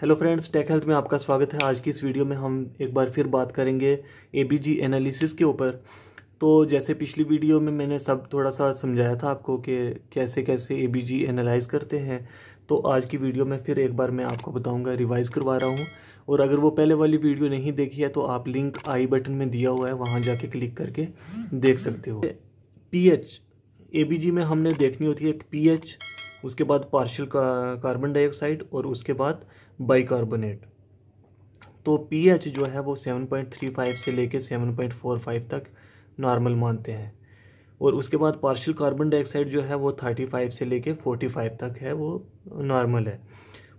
hello friends take health में आपका स्वागत है आज की इस वीडियो में हम एक बार फिर बात करेंगे ए एनालिसिस के ऊपर तो जैसे पिछली वीडियो में मैंने सब थोड़ा सा समझाया था आपको कि कैसे कैसे ए एनालाइज करते हैं तो आज की वीडियो में फिर एक बार मैं आपको बताऊंगा रिवाइज़ करवा रहा हूँ और अगर वो पहले वाली वीडियो नहीं देखी है तो आप लिंक आई बटन में दिया हुआ है वहाँ जाके क्लिक करके देख सकते हो पी एच में हमने देखनी होती है पी उसके बाद पार्शल का, कार्बन डाइऑक्साइड और उसके बाद बाइकार्बोनेट तो पीएच जो है वो 7.35 से लेके 7.45 तक नॉर्मल मानते हैं और उसके बाद पार्शियल कार्बन डाइऑक्साइड जो है वो 35 से लेके 45 तक है वो नॉर्मल है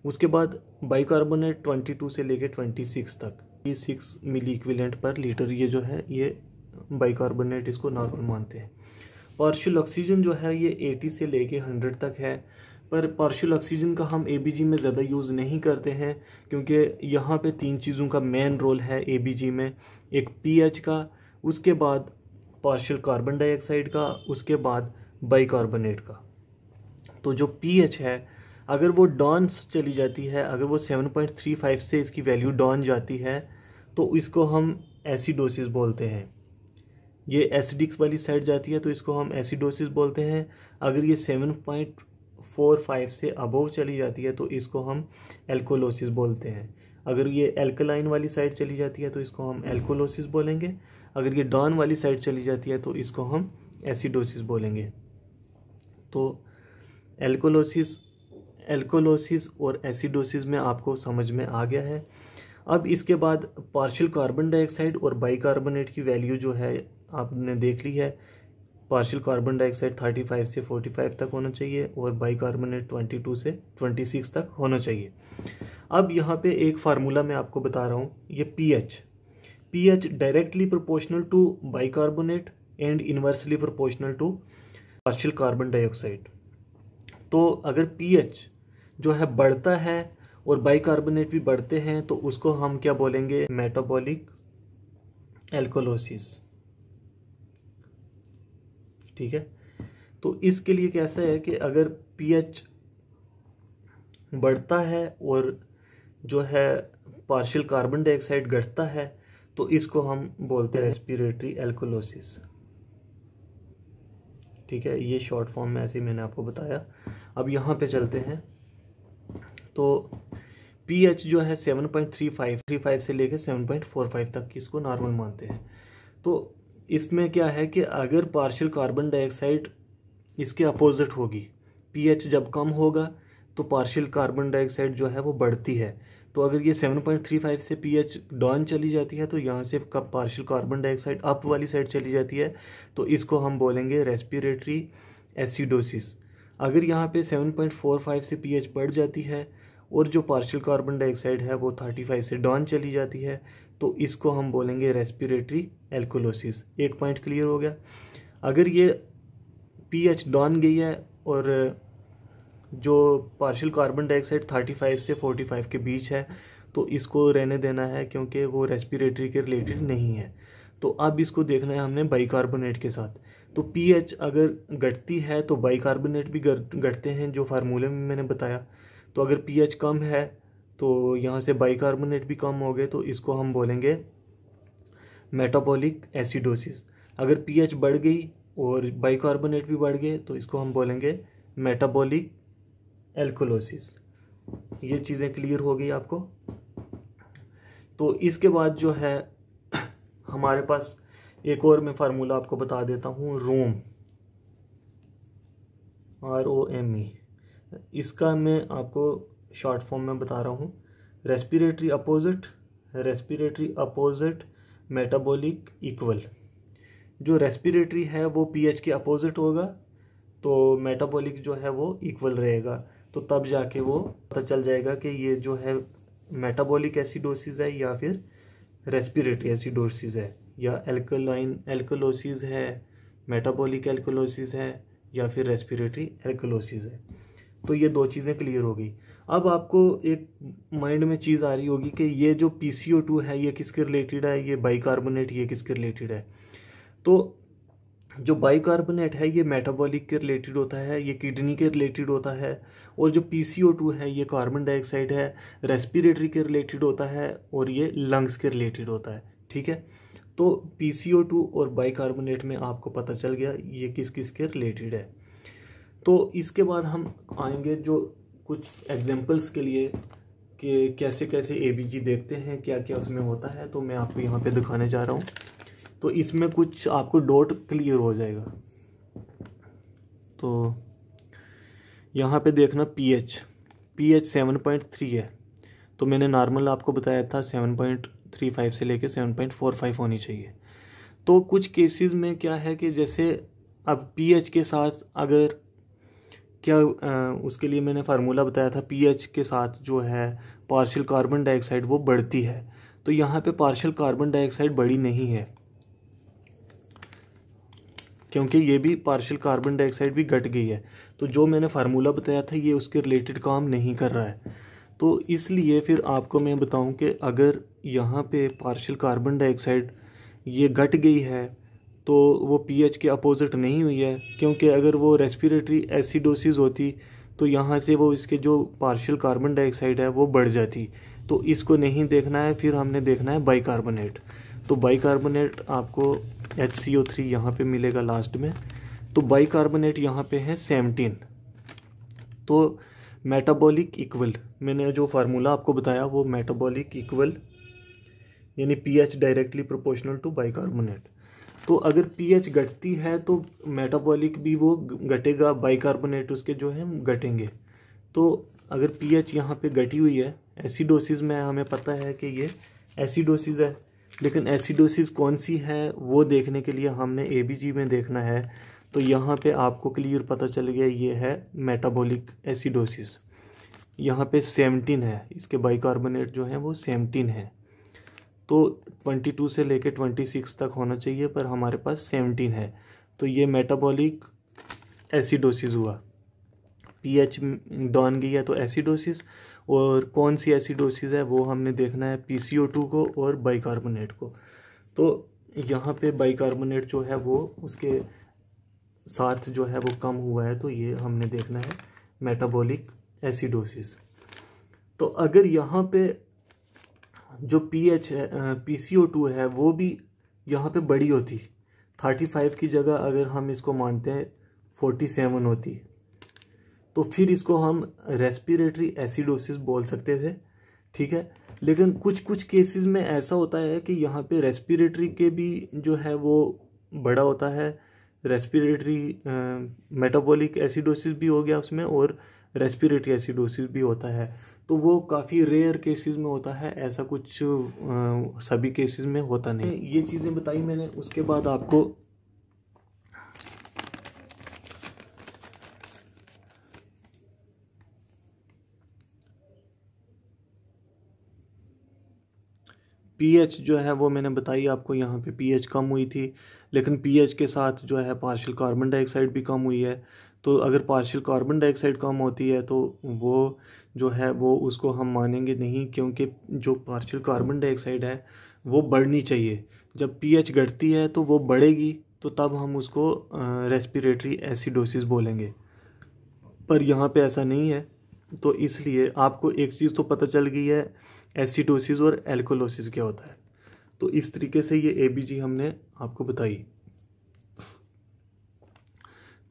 उसके बाद बाइकार्बोनेट 22 से लेके 26 तक ये six milliequivalent per litre ये जो है ये बाइकार्बोनेट इसको नॉर्मल मानते हैं पार्शियल ऑक्सीजन जो है ये 80 से लेके 100 तक है पर पार्शियल ऑक्सीजन का हम ए में ज़्यादा यूज़ नहीं करते हैं क्योंकि यहाँ पे तीन चीज़ों का मेन रोल है ए में एक पीएच का उसके बाद पार्शियल कार्बन डाइऑक्साइड का उसके बाद बाइकार्बोनेट का तो जो पीएच है अगर वो डॉन्स चली जाती है अगर वो 7.35 से इसकी वैल्यू डॉन जाती है तो इसको हम एसिडोसिस बोलते हैं ये एसिडिक्स वाली साइड जाती है तो इसको हम एसिडोसिस बोलते हैं अगर ये सेवन पॉइंट फोर फाइव से अबोव चली जाती है तो इसको हम एल्कोलोसिस बोलते हैं अगर ये एल्कलाइन वाली साइड चली जाती है तो इसको हम एल्कोलोसिस बोलेंगे अगर ये डॉन वाली साइड चली जाती है तो इसको हम एसिडोसिस बोलेंगे तो एल्कोलोसिस एल्कोलोसिस और एसिडोसिस में आपको समझ में आ गया है अब इसके बाद पार्शियल कार्बन डाइऑक्साइड और बाइकार्बोनेट की वैल्यू जो है आपने देख ली है पार्शियल कार्बन डाइऑक्साइड 35 से 45 तक होना चाहिए और बाइकार्बोनेट 22 से 26 तक होना चाहिए अब यहाँ पे एक फार्मूला मैं आपको बता रहा हूँ ये pH pH directly proportional to bicarbonate and inversely proportional to partial carbon dioxide तो अगर पीएच जो है बढ़ता है और बाइकार्बोनेट भी बढ़ते हैं तो उसको हम क्या बोलेंगे मेटाबॉलिक एल्कोलोसिस ठीक है तो इसके लिए कैसा है कि अगर पीएच बढ़ता है और जो है पार्शियल कार्बन डाइऑक्साइड घटता है तो इसको हम बोलते हैं रेस्पिरेटरी एल्कोलोसिस ठीक है ये शॉर्ट फॉर्म में ऐसे ही मैंने आपको बताया अब यहाँ पे चलते हैं तो पीएच जो है 7.35 35 से लेकर 7.45 तक इसको नॉर्मल मानते हैं तो इसमें क्या है कि अगर पार्शियल कार्बन डाइऑक्साइड इसके अपोजिट होगी पीएच जब कम होगा तो पार्शियल कार्बन डाइऑक्साइड जो है वो बढ़ती है तो अगर ये 7.35 से पीएच डाउन चली जाती है तो यहाँ से कब पार्शियल कार्बन डाइऑक्साइड अप वाली साइड चली जाती है तो इसको हम बोलेंगे रेस्पिरेटरी एसिडोसिस अगर यहाँ पे 7.45 से पीएच बढ़ जाती है और जो पार्शियल कार्बन डाइऑक्साइड है वो 35 से डाउन चली जाती है तो इसको हम बोलेंगे रेस्पिरेटरी एल्कोलोसिस एक पॉइंट क्लियर हो गया अगर ये पीएच डॉन गई है और जो पार्शियल कार्बन डाइऑक्साइड 35 से 45 के बीच है तो इसको रहने देना है क्योंकि वो रेस्पिरेटरी के रिलेटेड नहीं है तो अब इसको देखना है हमने बाइकार्बोनेट के साथ तो पीएच अगर घटती है तो बाइकार्बोनेट भी घटते हैं जो फार्मूले में मैंने बताया तो अगर पीएच कम है तो यहाँ से बाइकार्बोनेट भी कम हो गए तो इसको हम बोलेंगे मेटाबॉलिक एसिडोसिस अगर पीएच बढ़ गई और बाइकार्बोनेट भी बढ़ गए तो इसको हम बोलेंगे मेटाबॉलिक एल्कोलोसिस ये चीज़ें क्लियर हो गई आपको तो इसके बाद जो है हमारे पास एक और मैं फार्मूला आपको बता देता हूँ रोम आर ओ एम ई इसका मैं आपको शॉर्ट फॉर्म में बता रहा हूँ respiratory opposite respiratory opposite metabolic equal जो रेस्पिरेटरी है वो पीएच के अपोजिट होगा तो मेटाबॉलिक जो है वो इक्वल रहेगा तो तब जाके वो पता चल जाएगा कि ये जो है मेटाबॉलिक एसिडोसिस है या फिर रेस्पिरेटरी एसिडोसिस है या एल्कलाइन एल्कलोसिस है मेटाबॉलिक एल्कोलोसिस है या फिर रेस्पिरेटरी एल्कोलोसिस है तो ये दो चीज़ें क्लियर हो गई अब आपको एक माइंड में चीज़ आ रही होगी कि ये जो पी है ये किसके रिलेटेड है ये कार्बोनेट ये किसके रिलेटेड है तो जो बाईकार्बोनेट है ये मेटाबॉलिक के रिलेटेड होता है ये किडनी के रिलेटेड होता है और जो पी है ये कार्बन डाइऑक्साइड है रेस्पिरेटरी के रिलेटेड होता है और ये लंग्स के रिलेटेड होता है ठीक है तो पी और कार्बोनेट में आपको पता चल गया ये किस किस के रिलेटेड है तो इसके बाद हम आएंगे जो कुछ एग्जांपल्स के लिए कि कैसे कैसे ए बी जी देखते हैं क्या क्या उसमें होता है तो मैं आपको यहाँ पे दिखाने जा रहा हूँ तो इसमें कुछ आपको डॉट क्लियर हो जाएगा तो यहाँ पे देखना P H P H seven point three है तो मैंने नॉर्मल आपको बताया था सेवन पॉइंट थ्री फाइव से लेके सेवन पॉइंट फोर फाइव होनी चाहिए तो कुछ केसेस में क्या है कि जैसे अब पी एच के साथ अगर क्या उसके लिए मैंने फार्मूला बताया था पीएच के साथ जो है पार्शियल कार्बन डाइऑक्साइड वो बढ़ती है तो यहाँ पे पार्शियल कार्बन डाइऑक्साइड बढ़ी नहीं है क्योंकि ये भी पार्शियल कार्बन डाइऑक्साइड भी घट गई है तो जो मैंने फार्मूला बताया था ये उसके रिलेटेड काम नहीं कर रहा है तो इसलिए फिर आपको मैं बताऊं कि अगर यहाँ पे पार्शियल कार्बन डाइऑक्साइड ये घट गई है तो वो पीएच के अपोज़िट नहीं हुई है क्योंकि अगर वो रेस्पिरेटरी एसिडोसिस होती तो यहाँ से वो इसके जो पार्शियल कार्बन डाइऑक्साइड है वो बढ़ जाती तो इसको नहीं देखना है फिर हमने देखना है बाइकार्बोनेट तो बाइकार्बोनेट आपको एच सी ओ थ्री यहाँ पर मिलेगा लास्ट में तो बाइकार्बोनेट यहाँ पे है सेवनटीन तो मेटाबॉलिक इक्वल मैंने जो फार्मूला आपको बताया वो मेटाबॉलिक इक्वल यानी pH directly proportional to bicarbonate तो अगर पीएच घटती है तो मेटाबॉलिक भी वो घटेगा बाइकार्बोनेट उसके जो है घटेंगे तो अगर पीएच यहाँ पे घटी हुई है एसिडोसिस में हमें पता है कि ये एसिडोसिस है लेकिन एसिडोसिस कौन सी है वो देखने के लिए हमने ए में देखना है तो यहाँ पे आपको क्लियर पता चल गया ये है मेटाबॉलिक एसिडोसिस यहाँ पे सेमटिन है इसके बाइकार्बोनेट जो है वो सेमटिन है तो 22 से लेके 26 तक होना चाहिए पर हमारे पास 17 है तो ये मेटाबॉलिक एसिडोसिस हुआ पीएच डॉन गई है तो एसिडोसिस और कौन सी एसिडोसिस है वो हमने देखना है पीसीओ को और बाइकार्बोनेट को तो यहाँ पे बाइकार्बोनेट जो है वो उसके साथ जो है वो कम हुआ है तो ये हमने देखना है मेटाबॉलिक एसिडोसिस तो अगर यहाँ पे जो पी एच है पी सी ओ टू है वो भी यहाँ पे बड़ी होती थर्टी फाइव की जगह अगर हम इसको मानते हैं फोर्टी सेवन होती तो फिर इसको हम रेस्पिरेटरी एसिडोसिस बोल सकते थे ठीक है लेकिन कुछ कुछ केसेस में ऐसा होता है कि यहाँ पे रेस्पिरेटरी के भी जो है वो बड़ा होता है रेस्पिरेटरी मेटाबॉलिक एसिडोसिस भी हो गया उसमें और रेस्पिरेटरी एसिडोसिस भी होता है तो वो काफ़ी रेयर केसेस में होता है ऐसा कुछ सभी केसेस में होता नहीं ये चीज़ें बताई मैंने उसके बाद आपको पीएच जो है वो मैंने बताई आपको यहाँ पे पीएच कम हुई थी लेकिन पीएच के साथ जो है पार्शियल कार्बन डाइऑक्साइड भी कम हुई है तो अगर पार्शियल कार्बन डाइऑक्साइड कम होती है तो वो जो है वो उसको हम मानेंगे नहीं क्योंकि जो पार्शियल कार्बन डाइऑक्साइड है वो बढ़नी चाहिए जब पीएच घटती है तो वो बढ़ेगी तो तब हम उसको रेस्पिरेटरी एसिडोसिस बोलेंगे पर यहाँ पे ऐसा नहीं है तो इसलिए आपको एक चीज़ तो पता चल गई है एसिडोसिस और एल्कोलोसिस क्या होता है तो इस तरीके से ये ए हमने आपको बताई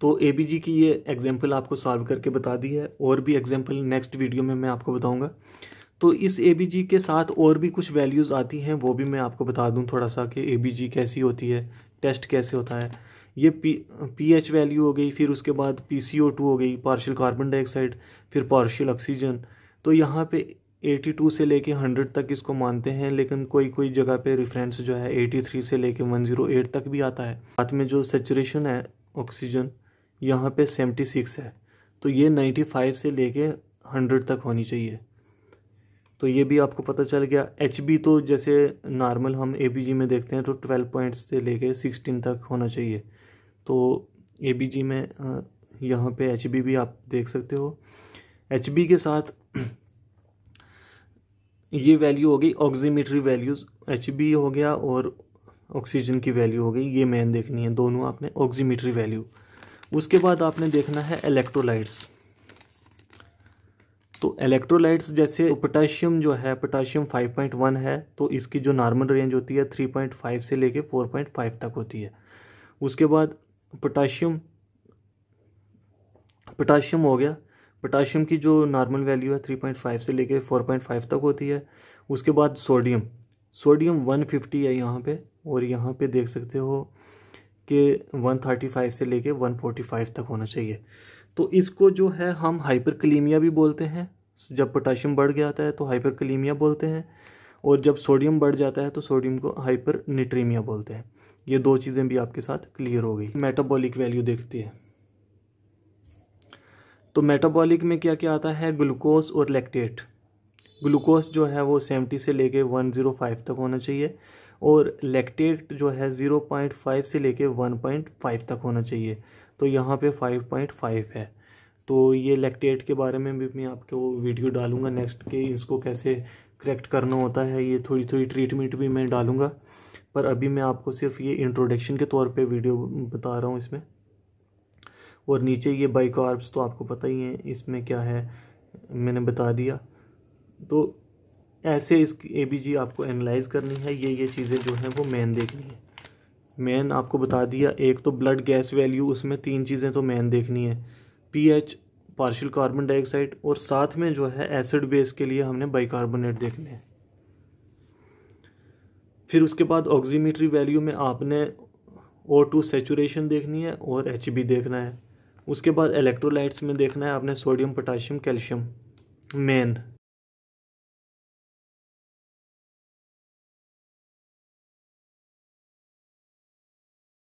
तो ए की ये एग्जाम्पल आपको सॉल्व करके बता दी है और भी एग्जाम्पल नेक्स्ट वीडियो में मैं आपको बताऊँगा तो इस ए के साथ और भी कुछ वैल्यूज़ आती हैं वो भी मैं आपको बता दूँ थोड़ा सा कि ए कैसी होती है टेस्ट कैसे होता है ये पी पी एच वैल्यू हो गई फिर उसके बाद पी सी ओ टू हो गई पार्शियल कार्बन डाइऑक्साइड फिर पार्शियल ऑक्सीजन तो यहाँ पे टू से लेके हंड्रेड तक इसको मानते हैं लेकिन कोई कोई जगह पे रिफरेंस जो है थ्री से लेके एट तक भी आता है साथ में जो सेचुरेशन है ऑक्सीजन यहाँ पे सेवेंटी सिक्स है तो ये नाइन्टी फाइव से लेके हंड्रेड तक होनी चाहिए तो ये भी आपको पता चल गया एच बी तो जैसे नॉर्मल हम ए बी जी में देखते हैं तो ट्वेल्व पॉइंट्स से लेके सिक्सटीन तक होना चाहिए तो ए बी जी में यहाँ पे एच बी भी आप देख सकते हो एच बी के साथ ये वैल्यू हो गई ऑक्सीमीटरी वैल्यूज़ एच बी हो गया और ऑक्सीजन की वैल्यू हो गई ये मैन देखनी है दोनों आपने ऑक्सीमीटरी वैल्यू उसके बाद आपने देखना है इलेक्ट्रोलाइट्स तो इलेक्ट्रोलाइट्स जैसे पोटाशियम तो जो है पोटाशियम 5.1 है तो इसकी जो नॉर्मल रेंज होती है 3.5 से लेके 4.5 तक होती है उसके बाद पोटाशियम पोटाशियम हो गया पोटाशियम की जो नॉर्मल वैल्यू है 3.5 से लेके 4.5 तक होती है उसके बाद सोडियम सोडियम 150 है यहाँ पे और यहाँ पे देख सकते हो के 135 से लेके 145 तक होना चाहिए तो इसको जो है हम हाइपरकलीमिया भी बोलते हैं जब पोटाशियम बढ़ गया है तो हाइपरकलीमिया बोलते हैं और जब सोडियम बढ़ जाता है तो सोडियम को हाइपर निट्रीमिया बोलते हैं ये दो चीज़ें भी आपके साथ क्लियर हो गई मेटाबॉलिक वैल्यू देखती है तो मेटाबॉलिक में क्या क्या आता है ग्लूकोज और लैक्टेट ग्लूकोज जो है वो सेवेंटी से लेके वन ज़ीरो फाइव तक होना चाहिए और लैक्टेट जो है ज़ीरो पॉइंट फाइव से लेके वन पॉइंट फाइव तक होना चाहिए तो यहाँ पे फाइव पॉइंट फाइव है तो ये लैक्टेट के बारे में भी मैं आपको वीडियो डालूंगा नेक्स्ट के इसको कैसे करेक्ट करना होता है ये थोड़ी थोड़ी ट्रीटमेंट भी मैं डालूंगा पर अभी मैं आपको सिर्फ ये इंट्रोडक्शन के तौर पे वीडियो बता रहा हूँ इसमें और नीचे ये बाइकार्ब्स तो आपको पता ही है इसमें क्या है मैंने बता दिया तो ऐसे इस ए बी जी आपको एनालाइज करनी है ये ये चीज़ें जो हैं वो मेन देखनी है मेन आपको बता दिया एक तो ब्लड गैस वैल्यू उसमें तीन चीज़ें तो मेन देखनी है पीएच पार्शियल कार्बन डाइऑक्साइड और साथ में जो है एसिड बेस के लिए हमने बाइकार्बोनेट देखने हैं फिर उसके बाद ऑक्सीमीटरी वैल्यू में आपने ओ टू सेचुरेशन देखनी है और एच बी देखना है उसके बाद इलेक्ट्रोलाइट्स में देखना है आपने सोडियम पोटाशियम कैल्शियम मेन